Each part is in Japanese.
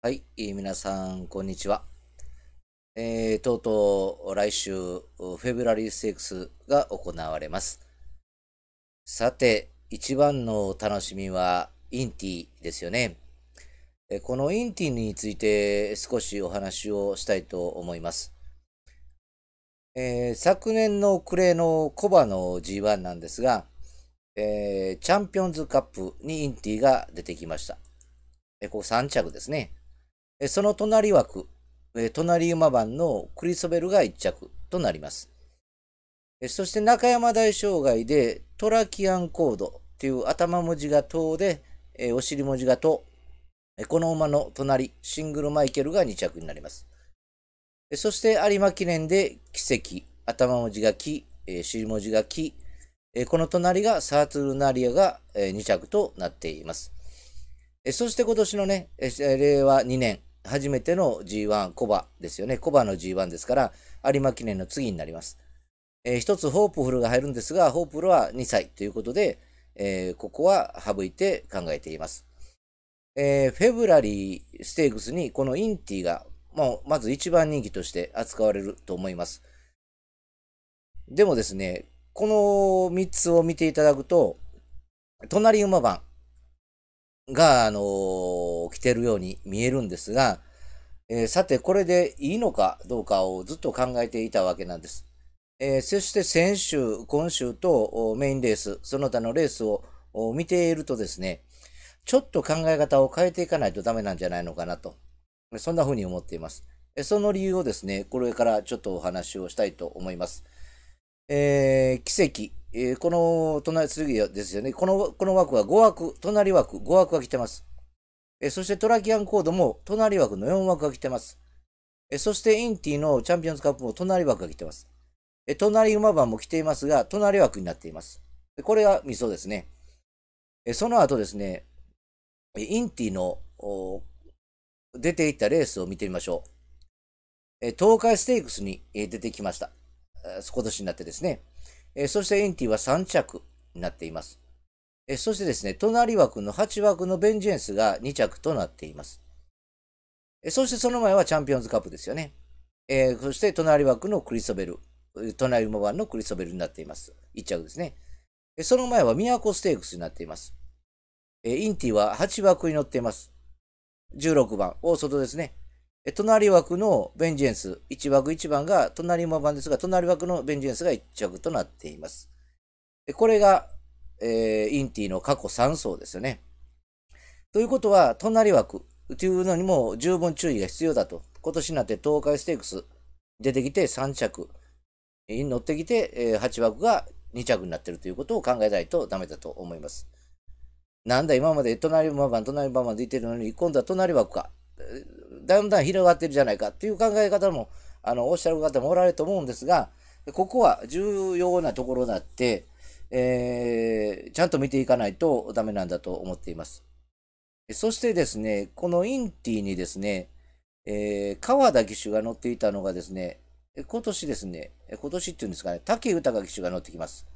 はい、皆さん、こんにちは。えー、とうとう来週、フェブラリーステークスが行われます。さて、一番の楽しみは、インティですよね。このインティについて少しお話をしたいと思います。えー、昨年の暮れのコバの G1 なんですが、えー、チャンピオンズカップにインティが出てきました。えここ3着ですね。その隣枠、隣馬番のクリソベルが1着となります。そして中山大障害でトラキアンコードという頭文字が塔で、お尻文字がと、この馬の隣、シングルマイケルが2着になります。そして有馬記念で奇跡、頭文字が木、尻文字が木、この隣がサーツルナリアが2着となっています。そして今年のね、令和2年、初めての G1、コバですよね。コバの G1 ですから、有馬記念の次になります。えー、一つホープフルが入るんですが、ホープフルは2歳ということで、えー、ここは省いて考えています。えー、フェブラリーステークスにこのインティが、もうまず一番人気として扱われると思います。でもですね、この3つを見ていただくと、隣馬番、が、あのー、来てるように見えるんですが、えー、さて、これでいいのかどうかをずっと考えていたわけなんです。えー、そして先週、今週とメインレース、その他のレースを見ているとですね、ちょっと考え方を変えていかないとダメなんじゃないのかなと、そんな風に思っています。その理由をですね、これからちょっとお話をしたいと思います。えー、奇跡。えー、この隣、次ですよね。この、この枠は5枠、隣枠、5枠が来てます。えー、そしてトラキアンコードも隣枠の4枠が来てます。えそしてインティのチャンピオンズカップも隣枠が来てます。え隣馬番も来ていますが、隣枠になっています。これがミソですね。えその後ですね、インティの出ていったレースを見てみましょう。え東海ステークスに出てきました。今年になってですね、えそしてエンティは3着になっています。えそしてですね、隣枠の8枠のベンジェンスが2着となっています。えそしてその前はチャンピオンズカップですよね。えー、そして隣枠のクリソベル、隣馬番のクリソベルになっています。1着ですね。えその前はミヤコステークスになっています。えインティは8枠に乗っています。16番、大外ですね。隣枠のベンジェンス、1枠1番が隣馬番ですが、隣枠のベンジェンスが1着となっています。これが、えー、インティの過去3層ですよね。ということは、隣枠というのにも十分注意が必要だと。今年になって東海ステークス出てきて3着に乗ってきて、8枠が2着になっているということを考えないとダメだと思います。なんだ、今まで隣馬番、隣馬番出てるのに、今度は隣枠か。だんだん広がってるじゃないかっていう考え方も、あの、おっしゃる方もおられると思うんですが、ここは重要なところだって、えー、ちゃんと見ていかないとダメなんだと思っています。そしてですね、このインティにですね、えー、川田騎手が乗っていたのがですね、今年ですね、今年っていうんですかね、武豊騎手が乗ってきます。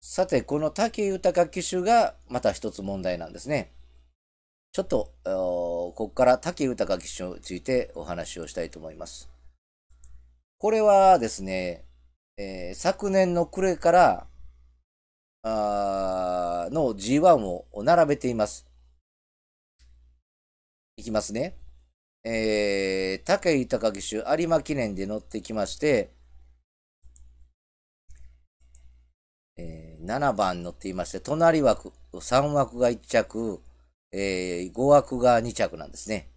さて、この武豊騎手がまた一つ問題なんですね。ちょっと、ここから武豊騎手についてお話をしたいと思います。これはですね、えー、昨年の暮れから、あの G1 を並べています。いきますね。えー、武豊騎手有馬記念で乗ってきまして、えー、7番乗っていまして、隣枠、3枠が1着、えー、語枠が2着なんですね。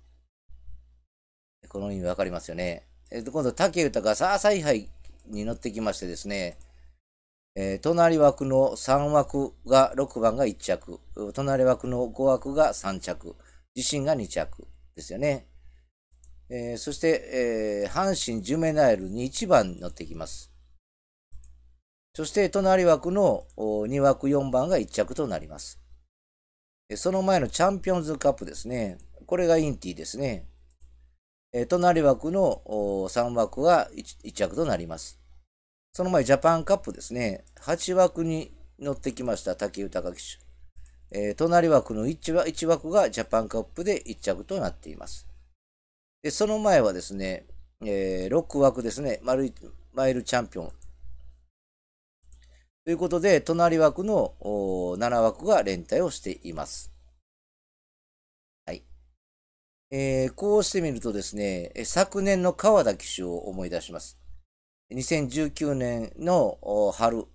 この意味わかりますよね。えっ、ー、と、今度、竹豊がさあ、采配に乗ってきましてですね、えー、隣枠の3枠が6番が1着、隣枠の5枠が3着、自身が2着ですよね。えー、そして、えー、阪神ジュメナイルに1番に乗ってきます。そして、隣枠の2枠4番が1着となります。その前のチャンピオンズカップですね。これがインティですね。え隣枠の3枠が 1, 1となります。その前、ジャパンカップですね。8枠に乗ってきました、竹豊騎手。えー、隣枠の 1, 1枠がジャパンカップで1着となっています。で、その前はですね、えー、6枠ですね、マルマイルチャンピオン、ということで、隣枠の7枠が連帯をしています。はい。えー、こうしてみるとですね、昨年の川田騎手を思い出します。2019年の春、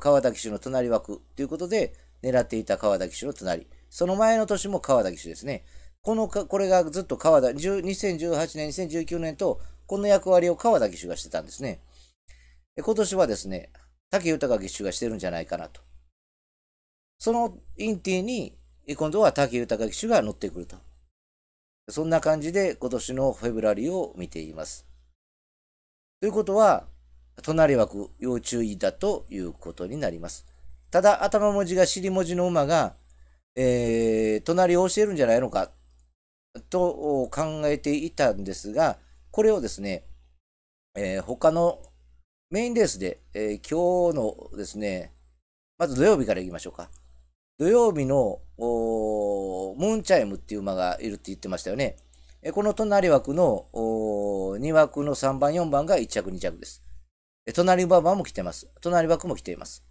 川田騎手の隣枠ということで、狙っていた川田騎手の隣。その前の年も川田騎手ですね。このか、これがずっと川田、2018年、2019年と、この役割を川田騎手がしてたんですね。今年はですね、武豊義手がしてるんじゃないかなと。そのインティに、今度は武豊義手が乗ってくると。そんな感じで今年のフェブラリーを見ています。ということは、隣枠要注意だということになります。ただ、頭文字が尻文字の馬が、えー、隣を教えるんじゃないのか、と考えていたんですが、これをですね、えー、他のメインレースで、えー、今日のですね、まず土曜日から行きましょうか。土曜日の、ムーンチャイムっていう馬がいるって言ってましたよね。えこの隣枠の2枠の3番、4番が1着、2着です。え隣馬場も来てます。隣枠も来ています。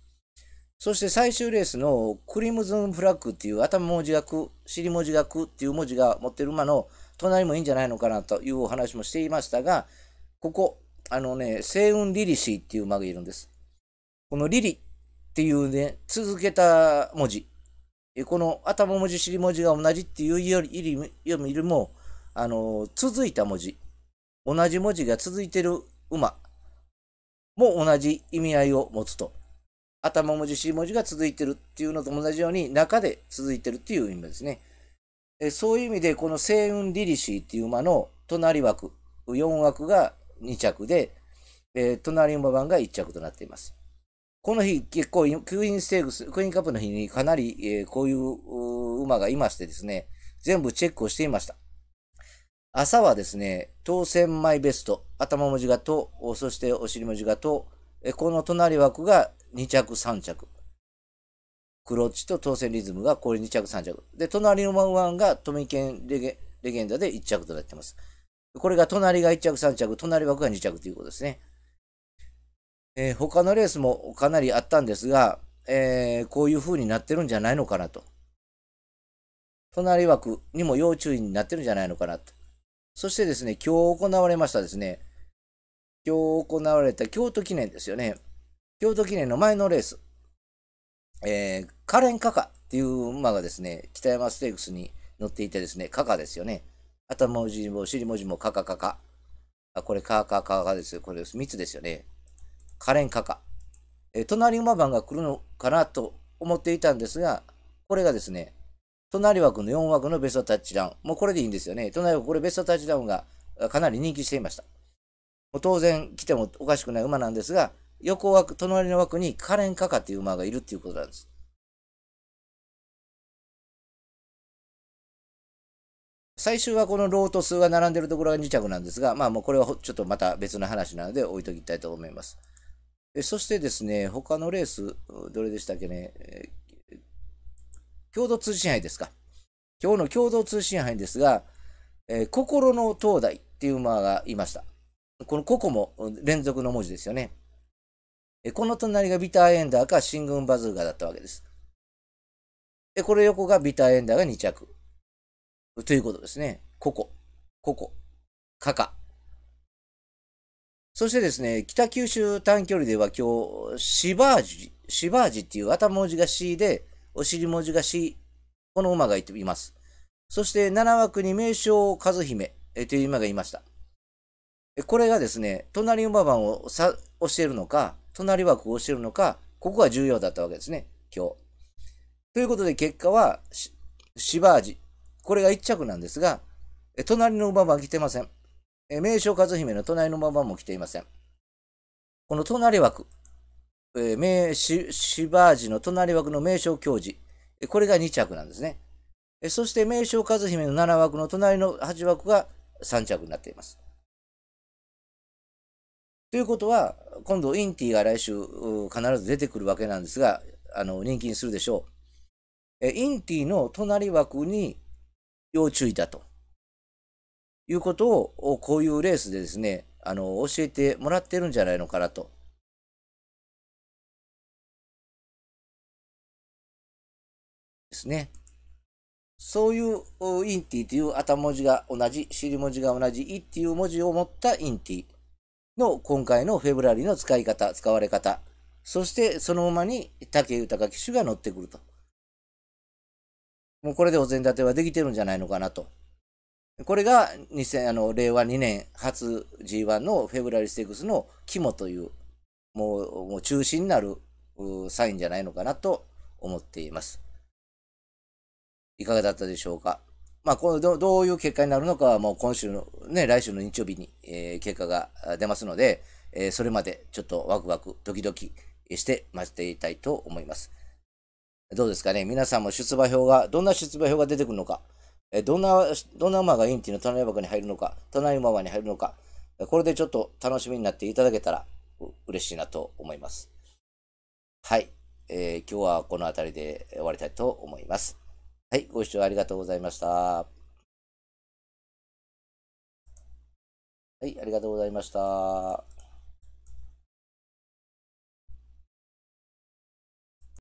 そして最終レースのクリムズンフラッグっていう頭文字がく、尻文字がくっていう文字が持ってる馬の隣もいいんじゃないのかなというお話もしていましたが、ここ、あのね、星雲リリシーっていう馬がいるんです。このリリっていうね、続けた文字。この頭文字、尻文字が同じっていうよりよりも、あの、続いた文字。同じ文字が続いてる馬も同じ意味合いを持つと。頭文字、尻文字が続いてるっていうのと同じように、中で続いてるっていう意味ですね。えそういう意味で、この星雲リリシーっていう馬の隣枠、4枠が2着で、えー、隣馬番が1着となっています。この日、結構、クイーンステークス、クイーンカップの日にかなり、えー、こういう馬がいましてですね、全部チェックをしていました。朝はですね、当選マイベスト、頭文字がと、そしてお尻文字がと、えこの隣枠が2着3着。クロッチと当選リズムがこれ2着3着。で、隣のマンワンがトミケンレゲレゲンダで1着となっています。これが隣が1着3着、隣枠が2着ということですね。えー、他のレースもかなりあったんですが、えー、こういう風になってるんじゃないのかなと。隣枠にも要注意になってるんじゃないのかなと。そしてですね、今日行われましたですね、今日行われた京都記念ですよね。京都記念の前のレース。えー、カレンカカっていう馬がですね、北山ステークスに乗っていてですね、カカですよね。頭文字も尻文字もカカカカ。あ、これカカカカですよ。これ3つですよね。カレンカカ。え、隣馬番が来るのかなと思っていたんですが、これがですね、隣枠の4枠のベストタッチダウン。もうこれでいいんですよね。隣枠、これベストタッチダウンがかなり人気していました。もう当然来てもおかしくない馬なんですが、横枠、隣の枠にカレンカカっていう馬がいるっていうことなんです。最終はこのロート数が並んでるところが2着なんですが、まあもうこれはちょっとまた別の話なので置いときたいと思います。そしてですね、他のレース、どれでしたっけね、共同通信杯ですか。今日の共同通信杯ですが、えー、心の灯台っていう馬がいました。このココも連続の文字ですよね。この隣がビターエンダーかグ軍バズーガだったわけです。で、これ横がビターエンダーが2着。ということですね。ここ、ここ、かか。そしてですね、北九州短距離では今日、シバージ、シバージっていう頭文字が C で、お尻文字が C、この馬がいます。そして7枠に名称和姫という馬がいました。これがですね、隣馬番をさえるのか、隣枠を教えるのか、ここが重要だったわけですね、今日。ということで結果は、シバージこれが1着なんですが、え隣の馬場は来てません。え名称和姫の隣の馬場も来ていません。この隣枠、え名し、ジの隣枠の名称教授、えこれが2着なんですね。えそして名称和姫の7枠の隣の8枠が3着になっています。ということは、今度インティが来週必ず出てくるわけなんですが、あの、人気にするでしょう。えインティの隣枠に要注意だと。いうことを、こういうレースでですね、あの、教えてもらってるんじゃないのかなと。ですね。そういうインティという頭文字が同じ、尻文字が同じ、イっていう文字を持ったインティの今回のフェブラリーの使い方、使われ方、そしてそのままに武豊騎手が乗ってくると。もうこれでお膳立てはできてるんじゃないのかなと。これが2000あの令和2年初 G1 のフェブラリーステークスの肝という、もうもう中心になるサインじゃないのかなと思っています。いかがだったでしょうか。まあ、このどどういう結果になるのかはもう今週の、ね、来週の日曜日に、えー、結果が出ますので、えー、それまでちょっとワクワク、ドキドキして待っていたいと思います。どうですかね皆さんも出馬票が、どんな出馬票が出てくるのか、えどんな、どんな馬がインティの隣馬に入るのか、隣馬場に入るのか、これでちょっと楽しみになっていただけたら嬉しいなと思います。はい。えー、今日はこの辺りで終わりたいと思います。はい。ご視聴ありがとうございました。はい。ありがとうございました。